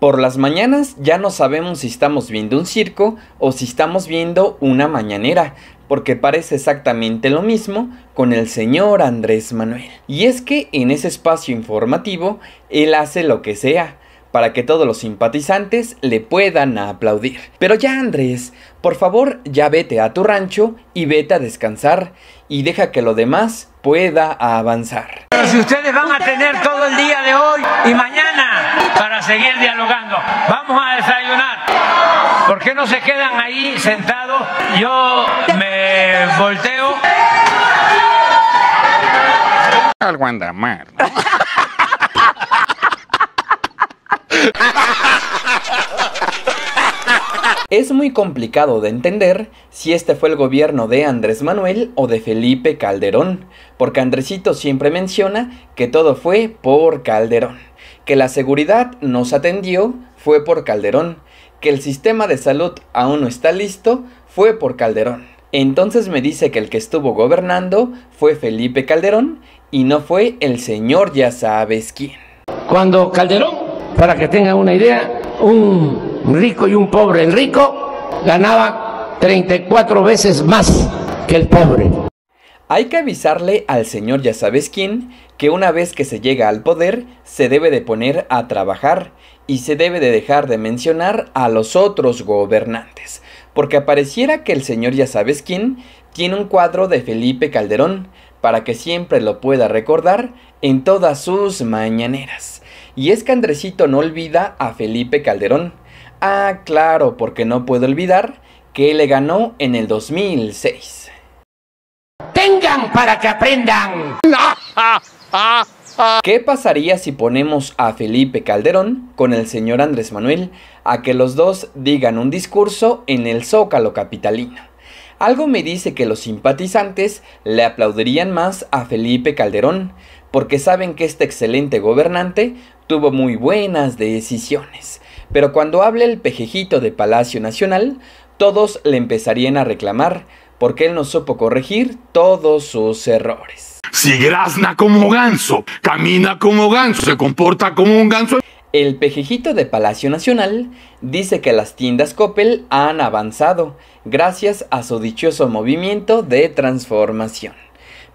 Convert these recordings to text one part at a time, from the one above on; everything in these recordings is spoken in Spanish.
Por las mañanas ya no sabemos si estamos viendo un circo o si estamos viendo una mañanera, porque parece exactamente lo mismo con el señor Andrés Manuel. Y es que en ese espacio informativo, él hace lo que sea para que todos los simpatizantes le puedan aplaudir. Pero ya Andrés, por favor, ya vete a tu rancho y vete a descansar y deja que lo demás pueda avanzar. si ustedes van a tener todo el día de hoy y mañana para seguir dialogando. Vamos a desayunar. ¿Por qué no se quedan ahí sentados? Yo me volteo. Algo Guandamar. Es muy complicado de entender si este fue el gobierno de Andrés Manuel o de Felipe Calderón, porque Andresito siempre menciona que todo fue por Calderón que la seguridad nos atendió fue por Calderón, que el sistema de salud aún no está listo fue por Calderón. Entonces me dice que el que estuvo gobernando fue Felipe Calderón y no fue el señor ya sabes quién. Cuando Calderón, para que tengan una idea, un rico y un pobre, el rico ganaba 34 veces más que el pobre. Hay que avisarle al señor ya sabes quién que una vez que se llega al poder se debe de poner a trabajar y se debe de dejar de mencionar a los otros gobernantes, porque apareciera que el señor ya sabes quién tiene un cuadro de Felipe Calderón para que siempre lo pueda recordar en todas sus mañaneras. Y es que Andresito no olvida a Felipe Calderón. Ah, claro, porque no puedo olvidar que le ganó en el 2006 para que aprendan. ¿Qué pasaría si ponemos a Felipe Calderón con el señor Andrés Manuel a que los dos digan un discurso en el Zócalo capitalino? Algo me dice que los simpatizantes le aplaudirían más a Felipe Calderón, porque saben que este excelente gobernante tuvo muy buenas decisiones. Pero cuando hable el pejejito de Palacio Nacional, todos le empezarían a reclamar porque él no supo corregir todos sus errores. Si grazna como ganso, camina como ganso, se comporta como un ganso. El pejejito de Palacio Nacional dice que las tiendas Coppel han avanzado gracias a su dichoso movimiento de transformación.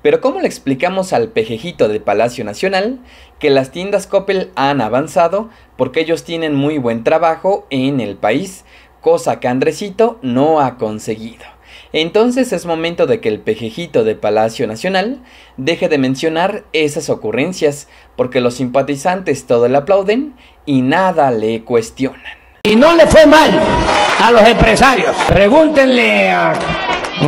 Pero ¿cómo le explicamos al pejejito de Palacio Nacional que las tiendas Coppel han avanzado porque ellos tienen muy buen trabajo en el país, cosa que Andresito no ha conseguido? Entonces es momento de que el pejejito de Palacio Nacional deje de mencionar esas ocurrencias, porque los simpatizantes todo le aplauden y nada le cuestionan. Y no le fue mal a los empresarios. Pregúntenle a,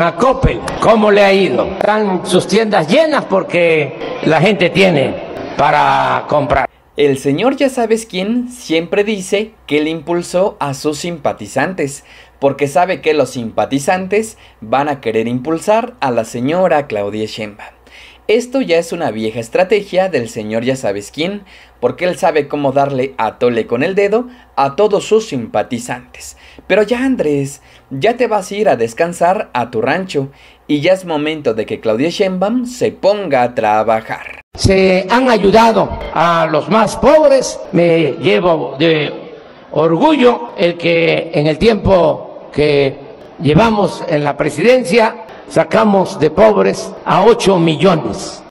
a Coppel cómo le ha ido. Están sus tiendas llenas porque la gente tiene para comprar. El señor ya sabes quién siempre dice que le impulsó a sus simpatizantes, porque sabe que los simpatizantes van a querer impulsar a la señora Claudia Sheinbaum. Esto ya es una vieja estrategia del señor ya sabes quién, porque él sabe cómo darle a tole con el dedo a todos sus simpatizantes. Pero ya Andrés, ya te vas a ir a descansar a tu rancho y ya es momento de que Claudia Sheinbaum se ponga a trabajar. Se han ayudado a los más pobres, me llevo de orgullo el que en el tiempo que llevamos en la presidencia sacamos de pobres a 8 millones.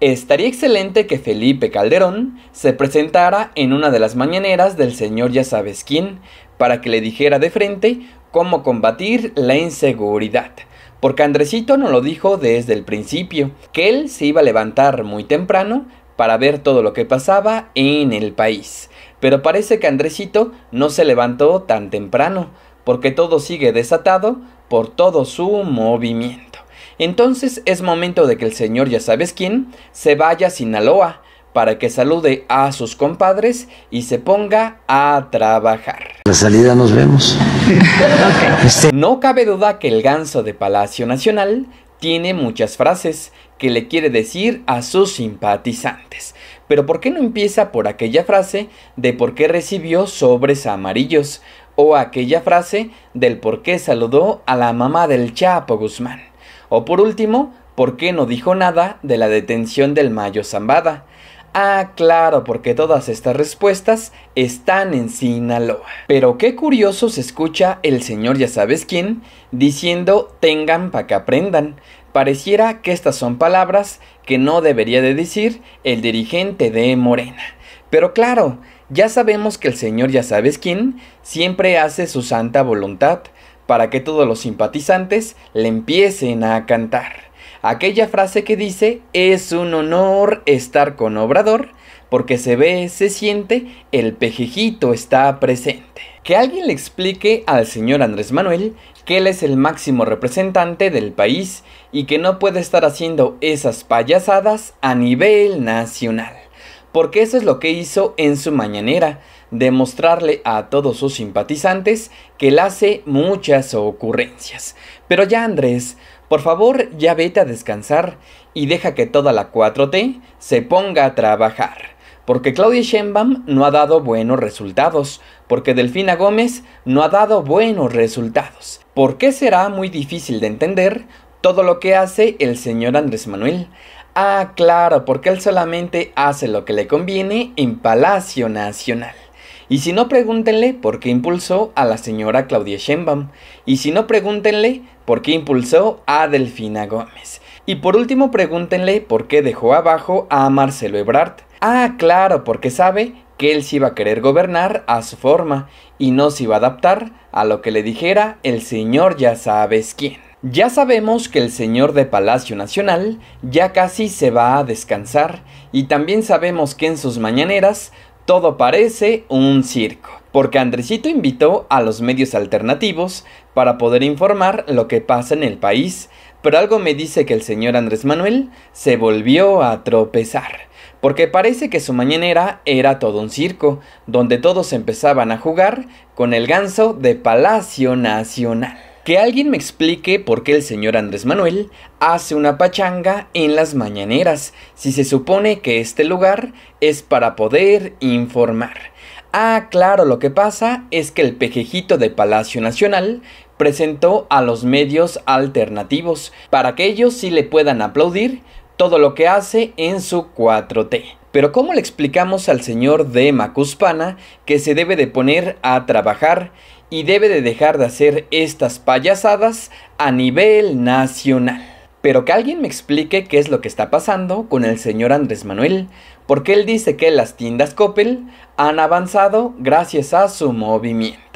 Estaría excelente que Felipe Calderón se presentara en una de las mañaneras del señor ya sabes quién para que le dijera de frente cómo combatir la inseguridad. Porque Andresito no lo dijo desde el principio, que él se iba a levantar muy temprano para ver todo lo que pasaba en el país. Pero parece que Andresito no se levantó tan temprano, porque todo sigue desatado por todo su movimiento. Entonces es momento de que el señor ya sabes quién se vaya a Sinaloa para que salude a sus compadres y se ponga a trabajar. La salida nos vemos. Este no cabe duda que el ganso de Palacio Nacional tiene muchas frases que le quiere decir a sus simpatizantes. Pero ¿por qué no empieza por aquella frase de por qué recibió sobres amarillos? o aquella frase del por qué saludó a la mamá del Chapo Guzmán. O por último, por qué no dijo nada de la detención del Mayo Zambada. Ah, claro, porque todas estas respuestas están en Sinaloa. Pero qué curioso se escucha el señor ya sabes quién diciendo tengan para que aprendan. Pareciera que estas son palabras que no debería de decir el dirigente de Morena. Pero claro, ya sabemos que el señor ya sabes quién siempre hace su santa voluntad para que todos los simpatizantes le empiecen a cantar. Aquella frase que dice es un honor estar con Obrador porque se ve, se siente, el pejejito está presente. Que alguien le explique al señor Andrés Manuel que él es el máximo representante del país y que no puede estar haciendo esas payasadas a nivel nacional porque eso es lo que hizo en su mañanera, demostrarle a todos sus simpatizantes que él hace muchas ocurrencias. Pero ya Andrés, por favor ya vete a descansar y deja que toda la 4T se ponga a trabajar. Porque Claudia Sheinbaum no ha dado buenos resultados, porque Delfina Gómez no ha dado buenos resultados. ¿Por qué será muy difícil de entender todo lo que hace el señor Andrés Manuel? Ah, claro, porque él solamente hace lo que le conviene en Palacio Nacional. Y si no, pregúntenle por qué impulsó a la señora Claudia Sheinbaum. Y si no, pregúntenle por qué impulsó a Delfina Gómez. Y por último, pregúntenle por qué dejó abajo a Marcelo Ebrard. Ah, claro, porque sabe que él sí iba a querer gobernar a su forma y no se iba a adaptar a lo que le dijera el señor ya sabes quién. Ya sabemos que el señor de Palacio Nacional ya casi se va a descansar y también sabemos que en sus mañaneras todo parece un circo, porque Andresito invitó a los medios alternativos para poder informar lo que pasa en el país, pero algo me dice que el señor Andrés Manuel se volvió a tropezar, porque parece que su mañanera era todo un circo, donde todos empezaban a jugar con el ganso de Palacio Nacional. Que alguien me explique por qué el señor Andrés Manuel hace una pachanga en las mañaneras, si se supone que este lugar es para poder informar. Ah, claro, lo que pasa es que el pejejito de Palacio Nacional presentó a los medios alternativos para que ellos sí le puedan aplaudir todo lo que hace en su 4T. Pero ¿cómo le explicamos al señor de Macuspana que se debe de poner a trabajar y debe de dejar de hacer estas payasadas a nivel nacional. Pero que alguien me explique qué es lo que está pasando con el señor Andrés Manuel, porque él dice que las tiendas Coppel han avanzado gracias a su movimiento.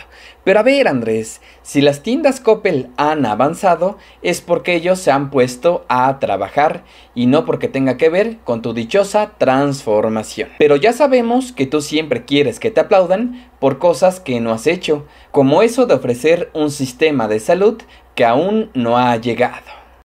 Pero a ver, Andrés, si las tiendas Coppel han avanzado, es porque ellos se han puesto a trabajar y no porque tenga que ver con tu dichosa transformación. Pero ya sabemos que tú siempre quieres que te aplaudan por cosas que no has hecho, como eso de ofrecer un sistema de salud que aún no ha llegado.